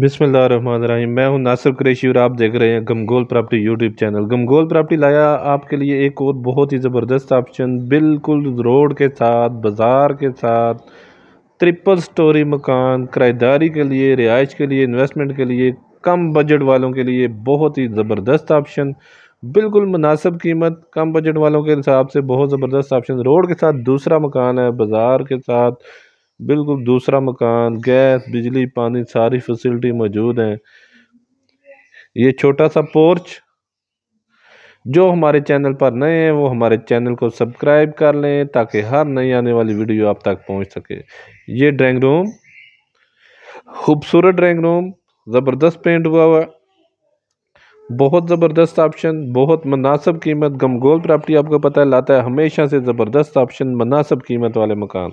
बिसमीम मैं हूं नासिर क्रेशी और आप देख रहे हैं गमगोल प्रॉपर्टी यूट्यूब चैनल गमगोल प्रॉपर्टी लाया आपके लिए एक और बहुत ही ज़बरदस्त ऑप्शन बिल्कुल रोड के साथ बाज़ार के साथ ट्रिपल स्टोरी मकान किराएदारी के लिए रिहाइश के लिए इन्वेस्टमेंट के लिए कम बजट वालों के लिए बहुत ही ज़बरदस्त ऑप्शन बिल्कुल मुनासब कीमत कम बजट वालों के हिसाब से बहुत ज़बरदस्त ऑप्शन रोड के साथ दूसरा मकान है बाज़ार के साथ बिल्कुल दूसरा मकान गैस बिजली पानी सारी फैसिलिटी मौजूद हैं ये छोटा सा पोर्च जो हमारे चैनल पर नए हैं वो हमारे चैनल को सब्सक्राइब कर लें ताकि हर नई आने वाली वीडियो आप तक पहुंच सके ये ड्राइंग रूम खूबसूरत ड्राइंग रूम ज़बरदस्त पेंट हुआ हुआ बहुत ज़बरदस्त ऑप्शन बहुत मुनासब कीमत गमगोल प्रॉपर्टी आपको पता है लाता है हमेशा से ज़बरदस्त ऑप्शन मुनासब कीमत वाले मकान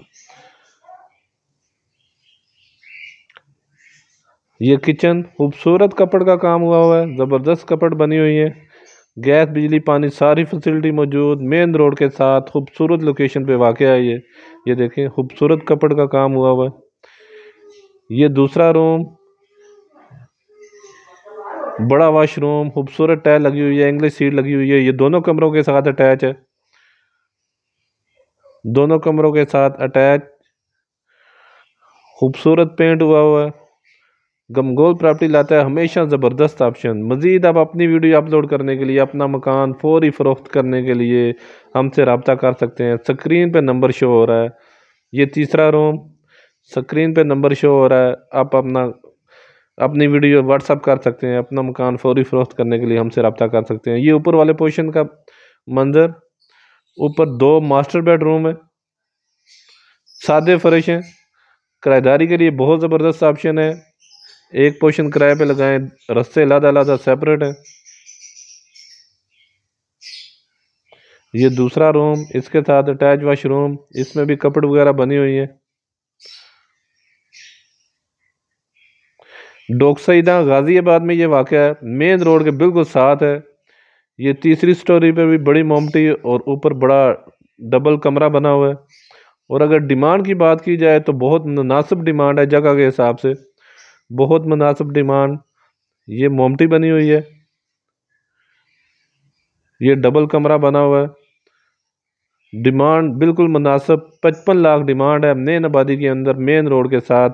ये किचन खूबसूरत कपड़ का काम हुआ हुआ है ज़बरदस्त कपड़ बनी हुई है गैस बिजली पानी सारी फैसिलिटी मौजूद मेन रोड के साथ खूबसूरत लोकेशन पे वाक़ है ये ये देखें खूबसूरत कपड़ का काम हुआ हुआ है ये दूसरा रूम बड़ा वाशरूम खूबसूरत टैल लगी हुई है इंग्लिश सीट लगी हुई है ये दोनों कमरों के साथ अटैच है दोनों कमरों के साथ अटैच खूबसूरत पेंट हुआ हुआ है गमगोल प्रॉपर्टी लाता है हमेशा ज़बरदस्त ऑप्शन मज़ीद आप अपनी वीडियो अपलोड करने के लिए अपना मकान फौरी फ़रोख्त करने के लिए हमसे रबता कर सकते हैं स्क्रीन पर नंबर शो हो रहा है ये तीसरा रूम स्क्रीन पर नंबर शो हो रहा है आप अपना अपनी वीडियो व्हाट्सअप कर सकते हैं अपना मकान फौरी फ़रोख्त करने के लिए हमसे रबता कर सकते हैं ये ऊपर वाले पोर्शन का मंजर ऊपर दो मास्टर बेडरूम है सादे फर्श हैं किराएदारी के लिए बहुत ज़बरदस्त ऑप्शन है एक पोर्शन किराए पे लगाएं रस्से अलहदा अलहदा सेपरेट हैं ये दूसरा रूम इसके साथ अटैच वाशरूम इसमें भी कपड़ वगैरह बनी हुई है डोकसईदा गाज़ियाबाद में ये वाक़ है मेन रोड के बिल्कुल साथ है ये तीसरी स्टोरी पे भी बड़ी मोमटी और ऊपर बड़ा डबल कमरा बना हुआ है और अगर डिमांड की बात की जाए तो बहुत मुनासिब डिमांड है जगह के हिसाब से बहुत मुनासिब डिमांड ये मोमटी बनी हुई है ये डबल कमरा बना हुआ है डिमांड बिल्कुल मुनासिब पचपन लाख डिमांड है मेन आबादी के अंदर मेन रोड के साथ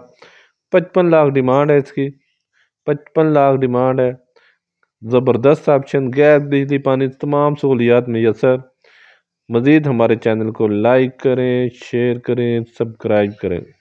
पचपन लाख डिमांड है इसकी पचपन लाख डिमांड है ज़बरदस्त ऑप्शन गैस बिजली पानी तमाम सहूलियात मैसर मज़ीद हमारे चैनल को लाइक करें शेयर करें सब्सक्राइब करें